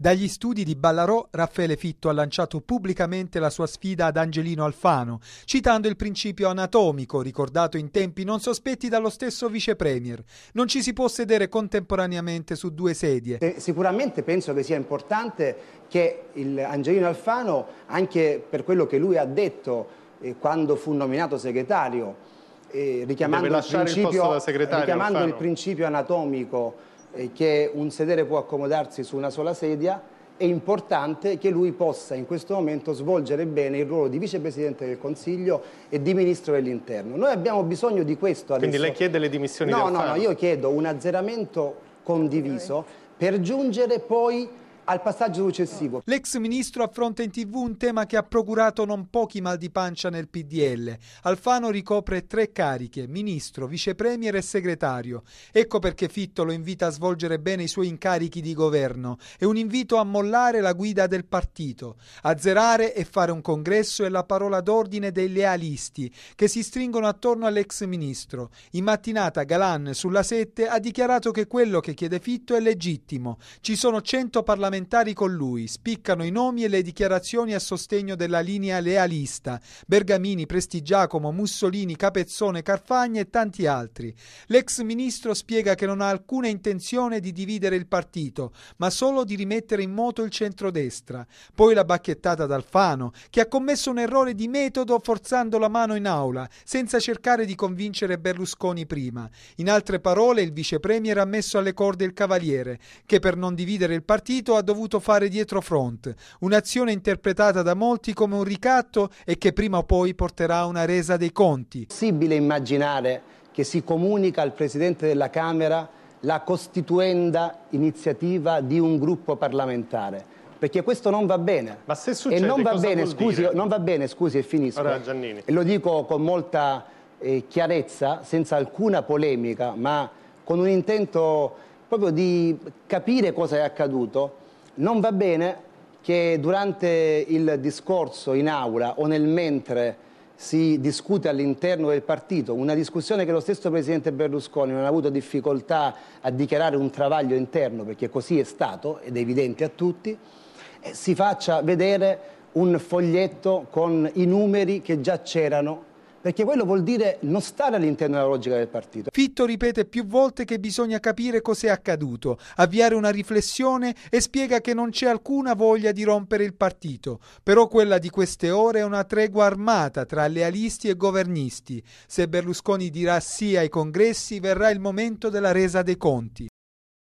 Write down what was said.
Dagli studi di Ballarò, Raffaele Fitto ha lanciato pubblicamente la sua sfida ad Angelino Alfano, citando il principio anatomico ricordato in tempi non sospetti dallo stesso vice premier. Non ci si può sedere contemporaneamente su due sedie. Eh, sicuramente penso che sia importante che Angelino Alfano, anche per quello che lui ha detto eh, quando fu nominato segretario, eh, richiamando, il principio, il, richiamando il principio anatomico, eh, che un sedere può accomodarsi su una sola sedia, è importante che lui possa in questo momento svolgere bene il ruolo di vicepresidente del Consiglio e di ministro dell'Interno. Noi abbiamo bisogno di questo adesso. Quindi lei chiede le dimissioni no, di Alfano? No, no, io chiedo un azzeramento condiviso okay. per giungere poi al passaggio successivo. L'ex ministro affronta in tv un tema che ha procurato non pochi mal di pancia nel PDL. Alfano ricopre tre cariche, ministro, vicepremier e segretario. Ecco perché Fitto lo invita a svolgere bene i suoi incarichi di governo. È un invito a mollare la guida del partito, azzerare e fare un congresso è la parola d'ordine dei lealisti che si stringono attorno all'ex ministro. In mattinata Galan sulla 7 ha dichiarato che quello che chiede Fitto è legittimo. Ci sono 100 parlamentari parlamentari con lui. Spiccano i nomi e le dichiarazioni a sostegno della linea lealista. Bergamini, Prestigiacomo, Mussolini, Capezzone, Carfagna e tanti altri. L'ex ministro spiega che non ha alcuna intenzione di dividere il partito, ma solo di rimettere in moto il centrodestra. Poi la bacchettata d'Alfano, che ha commesso un errore di metodo forzando la mano in aula, senza cercare di convincere Berlusconi prima. In altre parole, il vicepremier ha messo alle corde il cavaliere, che per non dividere il partito ha dovuto fare dietro front, un'azione interpretata da molti come un ricatto e che prima o poi porterà a una resa dei conti. È possibile immaginare che si comunica al Presidente della Camera la costituenda iniziativa di un gruppo parlamentare perché questo non va bene. Ma se succede, e non va, bene, scusi, non va bene, scusi, e finisco. Allora, e lo dico con molta eh, chiarezza, senza alcuna polemica, ma con un intento proprio di capire cosa è accaduto non va bene che durante il discorso in aula o nel mentre si discute all'interno del partito, una discussione che lo stesso Presidente Berlusconi non ha avuto difficoltà a dichiarare un travaglio interno, perché così è stato ed è evidente a tutti, e eh, si faccia vedere un foglietto con i numeri che già c'erano perché quello vuol dire non stare all'interno della logica del partito. Fitto ripete più volte che bisogna capire cos'è accaduto, avviare una riflessione e spiega che non c'è alcuna voglia di rompere il partito, però quella di queste ore è una tregua armata tra lealisti e governisti. Se Berlusconi dirà sì ai congressi verrà il momento della resa dei conti.